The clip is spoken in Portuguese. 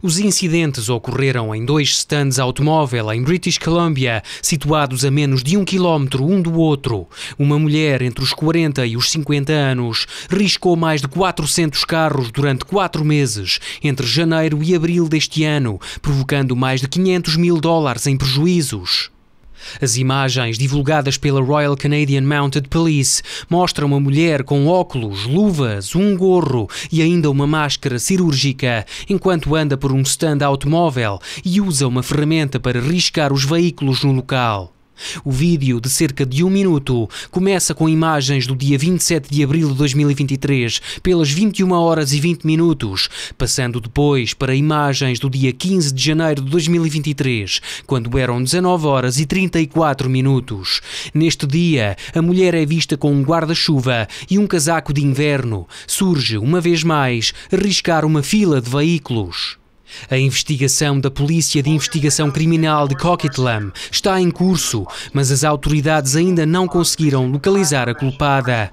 Os incidentes ocorreram em dois stands automóvel em British Columbia, situados a menos de um quilómetro um do outro. Uma mulher entre os 40 e os 50 anos riscou mais de 400 carros durante quatro meses, entre janeiro e abril deste ano, provocando mais de 500 mil dólares em prejuízos. As imagens divulgadas pela Royal Canadian Mounted Police mostram uma mulher com óculos, luvas, um gorro e ainda uma máscara cirúrgica, enquanto anda por um stand automóvel e usa uma ferramenta para riscar os veículos no local. O vídeo, de cerca de um minuto, começa com imagens do dia 27 de abril de 2023, pelas 21 horas e 20 minutos, passando depois para imagens do dia 15 de janeiro de 2023, quando eram 19 horas e 34 minutos. Neste dia, a mulher é vista com um guarda-chuva e um casaco de inverno. Surge, uma vez mais, arriscar uma fila de veículos. A investigação da Polícia de Investigação Criminal de Coquitlam está em curso, mas as autoridades ainda não conseguiram localizar a culpada.